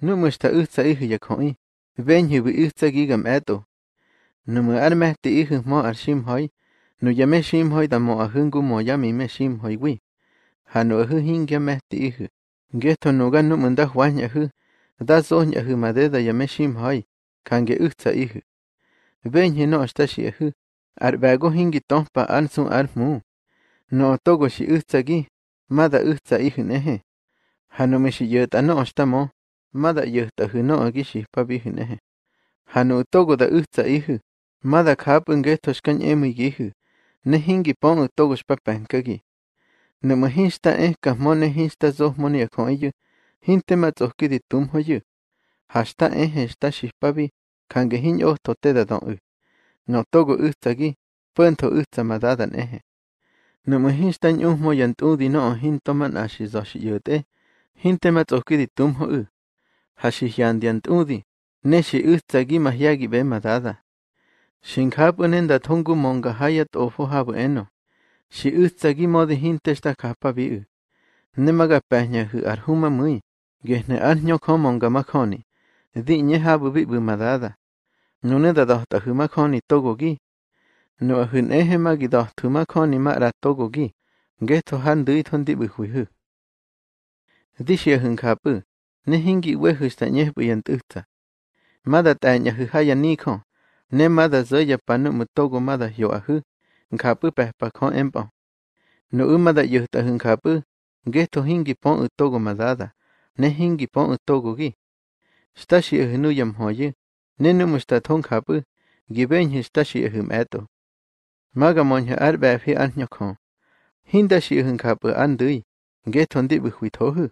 nummer sta ytsa ihe ja koi, venhi vi ytsa gigam eto. Nummer armehti ihe ma ar shim hoi, nu jame shim hoi da mo a hungu mo jami me shim hoi vi. Hanu ahu hingia mehti ihe, geto nuga nummer da huanya hu, da zohnya hu madeda jame shim hoi, kange ytsa ihe. Venhi no sta shi ahu, ar bago hingi tohpa ansu ar mu. No togo shi ytsa gi, mada ytsa ihe nehe. Hanu me shi yöt anu ostamo. Mada'yäyajtäjkä'na'äk isyijpabijä'näje janu'ä togota'äjtsaʼ-ijä mada'k jä'pä'ŋgejtyo'tzka'y ʼemäyäyajä nä jinhkipo'ä togosypajpa'ijkäki nä'mä jynsyta ʼejkajmoj nä jynsyta dzojmoni'äkjo'äyä jintema tsojkäti tumjoyä jasyta ʼejesyta syijpapi kjanhkä jiny'ojtotäta'to'ä no'togo'äjtsäki pä'ntjo'äjtsamada'ta'n eje nä'mä jynsyta nyujmoj yäʼ ndudina'o jintoma na'syätso'syä 'yä'täʼ jintema tsojkäti tumjo'ä Hashijiyandiant'udi neshi ʼäjtsäki majya'ki bemadada. Xinkjap'äne tjonhku monkajaya t'ofojap'äno. Xi'äjtsäki modijin textajkajpapi'ä. Nämacapyajnyajä arjuma mäy guiejne'ajk nyokjomonkamäjk joni di'nyejápäpi'k bemadada. Nonätatojtajämäjk joni tokoki. No'äjä'n'ejemäki tojtäjmäjk joni ma'ra tokoki, nkejtjoja'a ndä'itjo ndi'päjwijä. Ntixyäjä'kjap'ä ne hingi wehusta nyehbu yan tuhta. Mada ta nya hu haya niko, ne mada zoya panu mu togo mada yo ahu, nka pu pehpa kon empo. No u mada yuhta hun ka pu, gehto hingi pon u togo madada, ne hingi pon u togo gi. Stashi ahu nu yam hoyu, ne nu musta ton ka pu, gibeñ hi stashi ahu mato. Maga monja arbaa fi anhyo kon, hindashi ahu nka pu andui, gehto ndibu hui tohu.